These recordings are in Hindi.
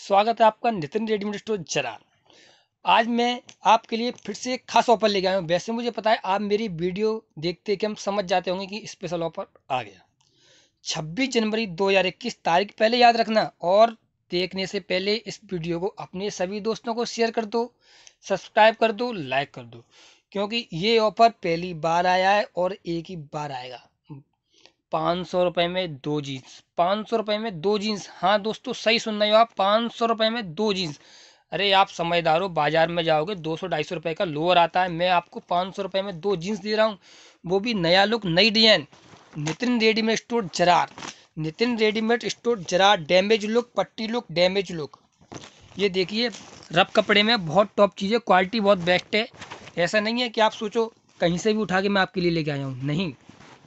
स्वागत है आपका नितिन रेडीमेड स्टोर जरा आज मैं आपके लिए फिर से एक खास ऑफर लेके आया हूँ वैसे मुझे पता है आप मेरी वीडियो देखते कि हम समझ जाते होंगे कि स्पेशल ऑफर आ गया 26 जनवरी 2021 तारीख पहले याद रखना और देखने से पहले इस वीडियो को अपने सभी दोस्तों को शेयर कर दो सब्सक्राइब कर दो लाइक कर दो क्योंकि ये ऑफर पहली बार आया है और एक ही बार आएगा पाँच सौ रुपये में दो जीन्स पाँच सौ रुपये में दो जीन्स हाँ दोस्तों सही सुन रहे हो आप पाँच सौ रुपये में दो जीन्स अरे आप समझदार हो बाजार में जाओगे दो सौ ढाई सौ रुपये का लोअर आता है मैं आपको पाँच सौ रुपये में दो जीन्स दे रहा हूँ वो भी नया लुक नई design Nitin readymade store Jarar Nitin readymade store Jarar damage look पट्टी लुक डैमेज लुक ये देखिए रब कपड़े में बहुत टॉप चीज़ है क्वालिटी बहुत बेस्ट है ऐसा नहीं है कि आप सोचो कहीं से भी उठा के मैं आपके लिए लेके आया हूँ नहीं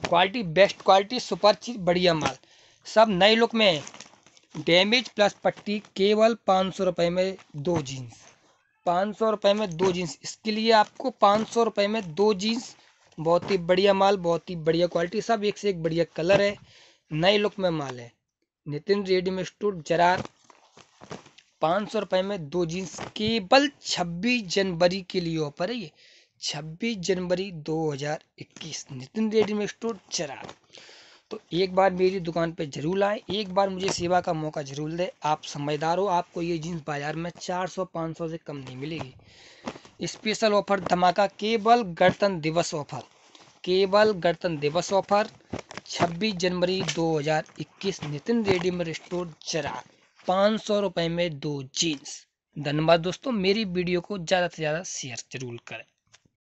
क्वालिटी बेस्ट क्वालिटी सुपर चीज़ बढ़िया माल सब नए लुक में डैमेज प्लस पट्टी केवल पाँच सौ रुपये में दो जीन्स पाँच सौ रुपये में दो जीन्स इसके लिए आपको पाँच सौ रुपये में दो जीन्स बहुत ही बढ़िया माल बहुत ही बढ़िया क्वालिटी सब एक से एक बढ़िया कलर है नए लुक में माल है नितिन रेडीमेड स्टोर जरार पाँच सौ रुपये में दो जीन्स केवल छब्बीस जनवरी के लिए ऑफर है ये छब्बीस जनवरी दो हज़ार इक्कीस नितिन रेडीमेड स्टोर चरा तो एक बार मेरी दुकान पे ज़रूर आए एक बार मुझे सेवा का मौका ज़रूर दें आप समझदार हो आपको ये जीन्स बाज़ार में चार सौ पाँच सौ से कम नहीं मिलेगी स्पेशल ऑफर धमाका केवल गणतंत्र दिवस ऑफर केवल गणतंत्र दिवस ऑफर 26 जनवरी 2021 नितिन रेडीमेड स्टोर चरा पाँच सौ रुपये में दो जीन्स धन्यवाद दोस्तों मेरी वीडियो को ज़्यादा से ज़्यादा शेयर जरूर करें